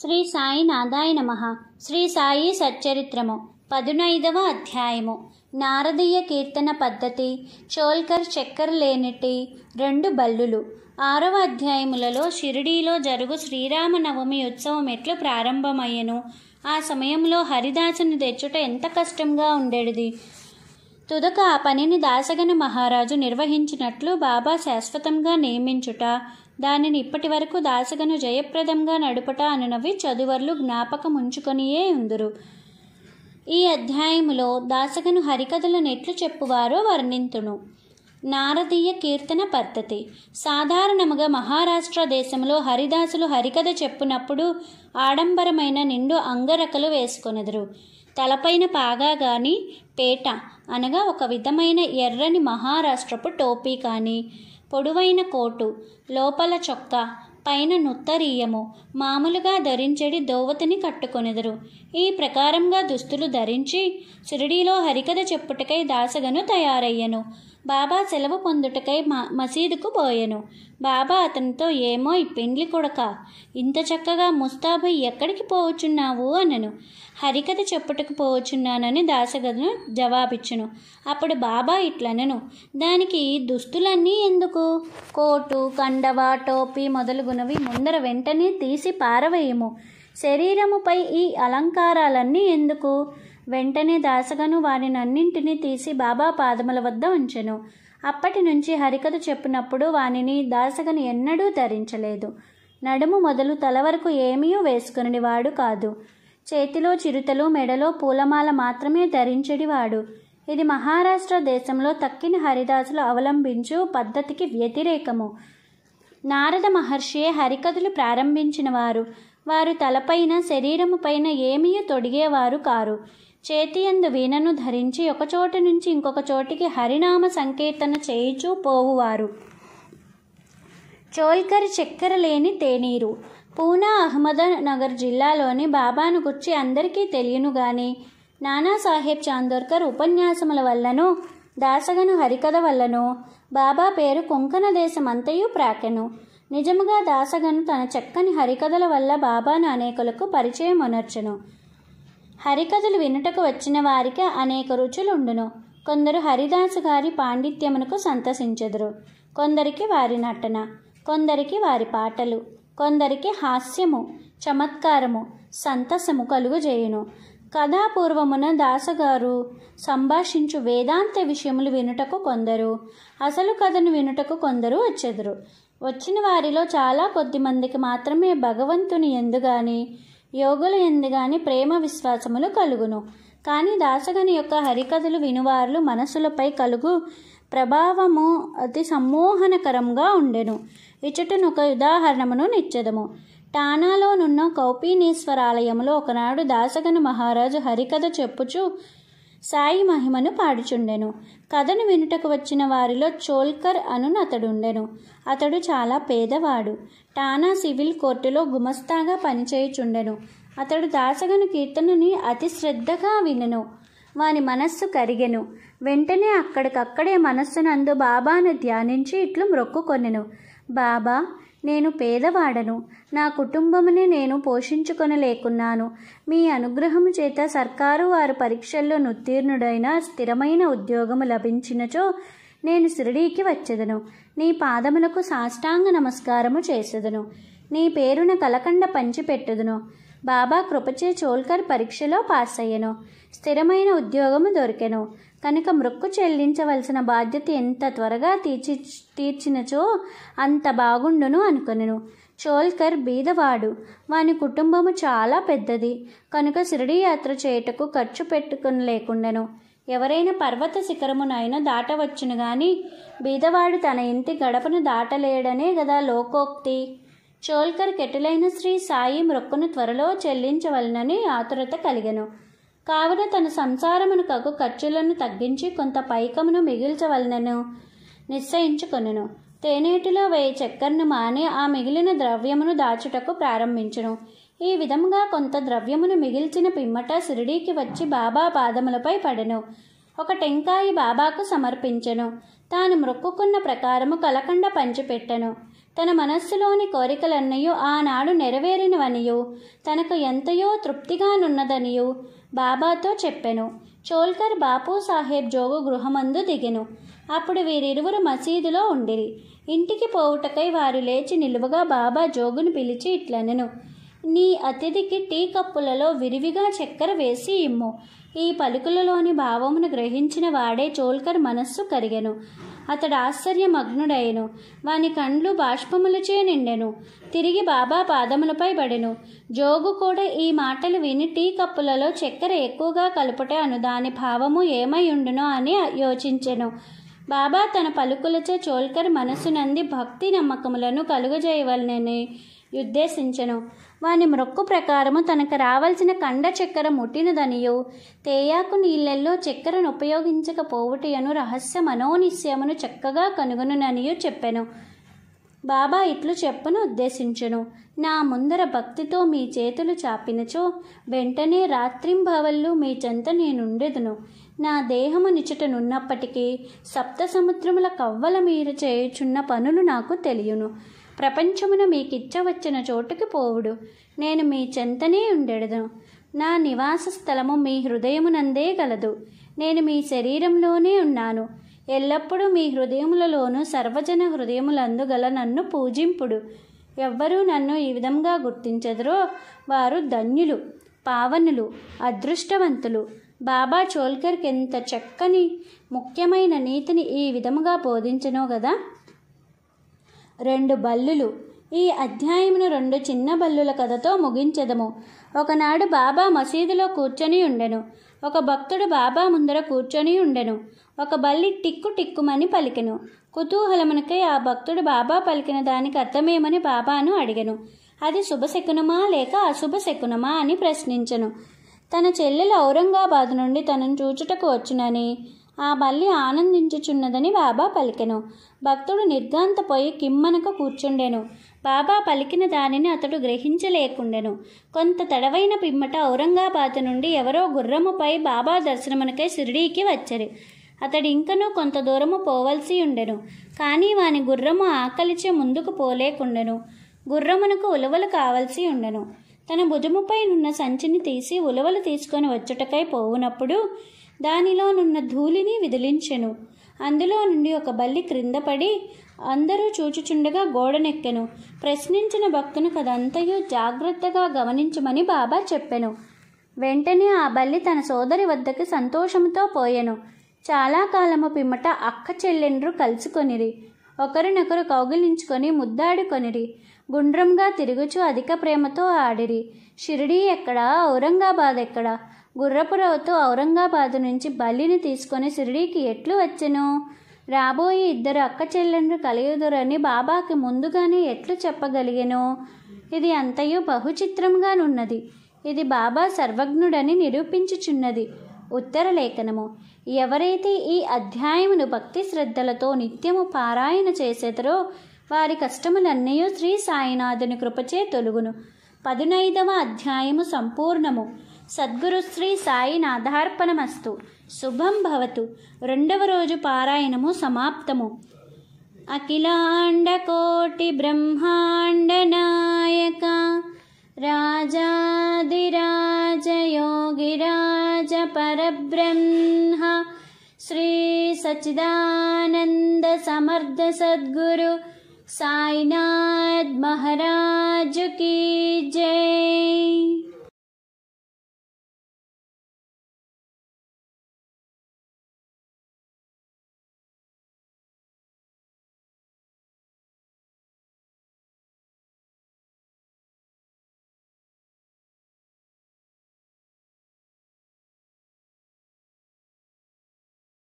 శ్రీ సాయి నాదాయ నమ శ్రీ సాయి సచ్చరిత్రము పదునైదవ అధ్యాయము నారదీయ కీర్తన పద్ధతి చోల్కర్ చక్కర్ లేనిటి రెండు బల్లులు ఆరవ అధ్యాయములలో షిరిడీలో జరుగు శ్రీరామనవమి ఉత్సవం ఎట్లు ప్రారంభమయ్యను ఆ సమయంలో హరిదాసుని తెచ్చుట ఎంత కష్టంగా ఉండేది తుదక ఆ పనిని దాసగని మహారాజు నిర్వహించినట్లు బాబా శాశ్వతంగా నియమించుట దానిని ఇప్పటి వరకు దాసగను జయప్రదంగా నడుపట అనునవి చదువర్లు జ్ఞాపకముంచుకొనియే ఉందురు ఈ అధ్యాయములో దాసగను హరికథలను ఎట్లు చెప్పువారో వర్ణింతును నారదీయ కీర్తన పద్ధతి సాధారణముగా మహారాష్ట్ర దేశంలో హరిదాసులు హరికథ చెప్పునప్పుడు ఆడంబరమైన నిండు అంగరకలు వేసుకొనెదరు తలపైన పాగా కానీ పేట అనగా ఒక విధమైన ఎర్రని మహారాష్ట్రపు టోపీ కానీ పొడువైన కోటు లోపల చొక్కా పైన నుత్తరీయము మామూలుగా ధరించడి దోవతిని కట్టుకొనెదరు ఈ ప్రకారంగా దుస్తులు ధరించి షిరిడీలో హరికథ చెప్పుటకై దాసగను తయారయ్యను బాబా సెలవు పొందుటకై మసీదుకు పోయాను బాబా అతనితో ఏమో ఈ పెండ్లి కొడక ఇంత చక్కగా ముస్తాబు ఎక్కడికి పోవచ్చున్నావు అనను హరికథ చెప్పుటకు పోవచ్చున్నానని దాసగదును జవాబిచ్చును అప్పుడు బాబా ఇట్లనను దానికి దుస్తులన్నీ ఎందుకు కోటు కండవ టోపీ మొదలుగునవి ముందర వెంటనే తీసి పారవేయము శరీరముపై ఈ అలంకారాలన్నీ ఎందుకు వెంటనే దాసగను అన్నింటినీ తీసి బాబా పాదముల వద్ద ఉంచెను అప్పటి నుంచి హరికథ చెప్పినప్పుడు వానిని దాసగను ఎన్నడూ ధరించలేదు నడుము మొదలు తల వరకు ఏమీ వేసుకునేవాడు కాదు చేతిలో చిరుతలు మెడలో పూలమాల మాత్రమే ధరించడివాడు ఇది మహారాష్ట్ర దేశంలో తక్కిన హరిదాసులు అవలంబించు పద్ధతికి వ్యతిరేకము నారద మహర్షియే హరికథలు ప్రారంభించినవారు వారు తలపైన శరీరము పైన ఏమీ తొడిగేవారు కారు చేతియందు వీణను ధరించి ఒకచోట నుంచి ఇంకొక చోటికి హరినామ సంకీర్తన చేయిచూ పోవువారు చోల్కర్ చక్కెర లేని తేనీరు పూనా నగర్ జిల్లాలోని బాబాను గుర్చి అందరికీ తెలియను గాని నానాసాహెబ్ చాందోర్కర్ ఉపన్యాసముల వల్లను దాసగను హరికథ వల్లను బాబా పేరు కొంకణ దేశమంతయు ప్రాకెను నిజముగా దాసగను తన చక్కని హరికథల వల్ల బాబాను అనేకులకు పరిచయం అనర్చను హరికథలు వినుటకు వచ్చిన వారికి అనేక రుచులుండును కొందరు హరిదాసు గారి పాండిత్యమునకు సంతసించదురు కొందరికి వారి నటన కొందరికి వారి పాటలు కొందరికి హాస్యము చమత్కారము సంతసము కలుగుజేయును కథాపూర్వమున దాసగారు సంభాషించు వేదాంత విషయములు వినుటకు కొందరు అసలు కథను వినుటకు కొందరు వచ్చెదరు వచ్చిన వారిలో చాలా కొద్ది మందికి మాత్రమే భగవంతుని ఎందుగాని యోగులు ఎందుగాని ప్రేమ విశ్వాసములు కలుగును కానీ దాసగని యొక్క హరికథలు వినువార్లు మనసులపై కలుగు ప్రభావము అతి సమ్మోహనకరంగా ఉండెను ఇచ్చటనొక ఉదాహరణమును నిచ్చెదము టానాలోనున్న కౌపీనేశ్వర ఆలయంలో ఒకనాడు దాసగని మహారాజు హరికథ చెప్పుచు సాయి మహిమను పాడుచుండెను కథను వినుటకు వచ్చిన వారిలో చోల్కర్ అను అతడుండెను అతడు చాలా పేదవాడు టానా సివిల్ కోర్టులో గుమస్తాగా పనిచేయుచుండెను అతడు దాసగను కీర్తనని అతి శ్రద్ధగా వినెను వాని మనస్సు కరిగెను వెంటనే అక్కడికక్కడే మనస్సునందు బాబాను ధ్యానించి ఇట్లు మొక్కుకొనెను బాబా నేను పేదవాడను నా కుటుంబముని నేను పోషించుకొనలేకున్నాను మీ అనుగ్రహము చేత సర్కారు వారు పరీక్షల్లో ఉత్తీర్ణుడైన స్థిరమైన ఉద్యోగము లభించినచో నేను షిరిడీకి వచ్చేదను నీ పాదములకు సాష్టాంగ నమస్కారము చేసేదను నీ పేరున కలకండ పంచిపెట్టదును బాబా కృపచే చోల్కర్ పరీక్షలో పాస్ అయ్యను స్థిరమైన ఉద్యోగము దొరికెను కనుక మృక్కు చెల్లించవలసిన బాధ్యత ఎంత త్వరగా తీర్చి తీర్చినచో అంత బాగుండును అనుకొనెను చోల్కర్ బీదవాడు వాని కుటుంబము చాలా పెద్దది కనుక శిరిడి యాత్ర చేయుటకు ఖర్చు పెట్టుకుని లేకుండెను ఎవరైనా పర్వత శిఖరమునైనా దాటవచ్చును గాని బీదవాడు తన ఇంటి గడపను దాటలేడనే గదా లోకోక్తి చోల్కర్ కెటలైన శ్రీ సాయి మొక్కును త్వరలో చెల్లించవలనని ఆతురత కలిగెను కావున తన సంసారమును కగు ఖర్చులను తగ్గించి కొంత పైకమును మిగిల్చవలనను నిశ్చయించుకొనెను తేనేటిలో వేయి చక్కెరను మాని ఆ మిగిలిన ద్రవ్యమును దాచుటకు ప్రారంభించును ఈ విధముగా కొంత ద్రవ్యమును మిగిల్చిన పిమ్మట సిరిడీకి వచ్చి బాబా పాదములపై పడెను ఒక టెంకాయి బాబాకు సమర్పించెను తాను మృక్కుకున్న ప్రకారము కలకండ పంచిపెట్టెను తన మనస్సులోని కోరికలన్నయూ ఆనాడు నెరవేరినవనియూ తనకు ఎంతయో తృప్తిగానున్నదనియూ బాబాతో చెప్పెను చోల్కర్ బాపు సాహెబ్ జోగు గృహమందు దిగెను అప్పుడు వీరిరువురు మసీదులో ఉండిరి ఇంటికి పోవుటకై వారు లేచి నిలువగా బాబా జోగును పిలిచి ఇట్లనెను నీ అతిథికి టీ కప్పులలో విరివిగా చక్కెర వేసి ఇమ్ము ఈ పలుకులలోని భావమును గ్రహించిన వాడే చోల్కర్ మనస్సు కరిగెను అతడు ఆశ్చర్యమగ్నుడయ్యను వాని కండ్లు బాష్పములచే నిండెను తిరిగి బాబా పాదములపై పడెను జోగు కూడా ఈ మాటలు విని టీ కప్పులలో చక్కెర ఎక్కువగా కలుపుటే అను దాని భావము ఏమై అని యోచించెను బాబా తన పలుకులచే చోల్కర్ మనసునంది భక్తి నమ్మకములను కలుగజేయవలనని ఉద్దేశించెను వాని మ్రొక్కు ప్రకారము తనకు రావలసిన కండ చక్కెర ముట్టినదనియు తేయాకు నీళ్ళల్లో చక్కెరను ఉపయోగించకపోవుటయను రహస్య మనోనిశ్యమును చక్కగా కనుగొనుననియు చెప్పెను బాబా ఇట్లు చెప్పను ఉద్దేశించును నా ముందర భక్తితో మీ చేతులు చాపినచో వెంటనే రాత్రింభవల్లు మీ చెంత నేనుండెదును నా దేహము నిచటనున్నప్పటికీ సప్త సముద్రముల కవ్వల మీరు చేయుచున్న పనులు నాకు తెలియను ప్రపంచమున మీకిచ్చవచ్చిన చోటుకి పోవుడు నేను మీ చెంతనే ఉండెడదు నా నివాస స్థలము మీ హృదయమునందే గలదు నేను మీ శరీరంలోనే ఉన్నాను ఎల్లప్పుడూ మీ హృదయములలోనూ సర్వజన హృదయములందు గల నన్ను పూజింపుడు ఎవ్వరూ నన్ను ఈ విధంగా గుర్తించదరో వారు ధన్యులు పావనులు అదృష్టవంతులు బాబా చోల్కర్కి ఎంత చక్కని ముఖ్యమైన నీతిని ఈ విధముగా బోధించను కదా రెండు బల్లులు ఈ అధ్యాయమును రెండు చిన్న బల్లుల కథతో ముగించదము ఒకనాడు బాబా మసీదులో కూర్చొని ఉండెను ఒక భక్తుడు బాబా ముందర కూర్చొని ఉండెను ఒక బల్లి టిక్కు టిక్కుమని పలికెను కుతూహలమునకై ఆ భక్తుడు బాబా పలికిన దానికి అర్థమేమని బాబాను అడిగెను అది శుభశకునమా లేక అశుభశకునమా అని ప్రశ్నించెను తన చెల్లెలు ఔరంగాబాద్ నుండి తనను చూచుటకు వచ్చునని ఆ బల్లి ఆనందించుచున్నదని బాబా పలికెను భక్తుడు నిర్గాంతపోయి కిమ్మనక కూర్చుండెను బాబా పలికిన దానిని అతడు గ్రహించలేకుండెను కొంత తడవైన పిమ్మట ఔరంగాబాద్ నుండి ఎవరో గుర్రముపై బాబా దర్శనమునకై షిరిడీకి వచ్చారు అతడు ఇంకనూ కొంత దూరము పోవలసి ఉండెను కానీ వాని గుర్రము ఆకలిచే ముందుకు పోలేకుండెను గుర్రమునకు ఉలవలు కావలసి ఉండెను తన భుజముపై నున్న సంచిని తీసి ఉలవలు తీసుకొని వచ్చుటకై పోవునప్పుడు దానిలోనున్న ధూళిని విదిలించెను అందులో నుండి ఒక బల్లి క్రింద పడి అందరూ చూచుచుండగా గోడనెక్కెను ప్రశ్నించిన భక్తును కదంతయు జాగ్రత్తగా గమనించమని బాబా చెప్పెను వెంటనే ఆ బల్లి తన సోదరి వద్దకి సంతోషంతో పోయెను చాలా కాలము పిమ్మట అక్క చెల్లెండ్రు కలుసుకొనిరి ఒకరినొకరు కౌగిలించుకొని ముద్దాడుకొనిరి గుండ్రంగా తిరుగుచు అధిక ప్రేమతో ఆడిరి షిరిడీ ఎక్కడా ఔరంగాబాద్ ఎక్కడా గుర్రపురావుతు ఔరంగాబాదు నుంచి బల్లిని తీసుకొని షిరిడీకి ఎట్లు వచ్చెను రాబోయే ఇద్దరు అక్క చెల్లెండ్రు కలియుదురని బాబాకి ముందుగానే ఎట్లు చెప్పగలిగెను ఇది అంతయు బహుచిత్రంగానున్నది ఇది బాబా సర్వజ్ఞుడని నిరూపించుచున్నది ఉత్తర లేఖనము ఎవరైతే ఈ అధ్యాయమును భక్తి శ్రద్ధలతో నిత్యము పారాయణ చేసేదరో వారి కష్టములన్నీ శ్రీ సాయినాథుని కృపచే తొలుగును పదునైదవ అధ్యాయము సంపూర్ణము సద్గురు శ్రీ సాయినాథార్పణమస్తు శుభం భవతు రెండవ రోజు పారాయణము సమాప్తము అఖిలాండకోటి బ్రహ్మాండ నాయక రాజాదిరాజ యోగిరాజ పరబ్రహ్మ శ్రీ సచిదానంద సమర్థ సద్గురు సాయినాథ్ మహారాజు కీ జై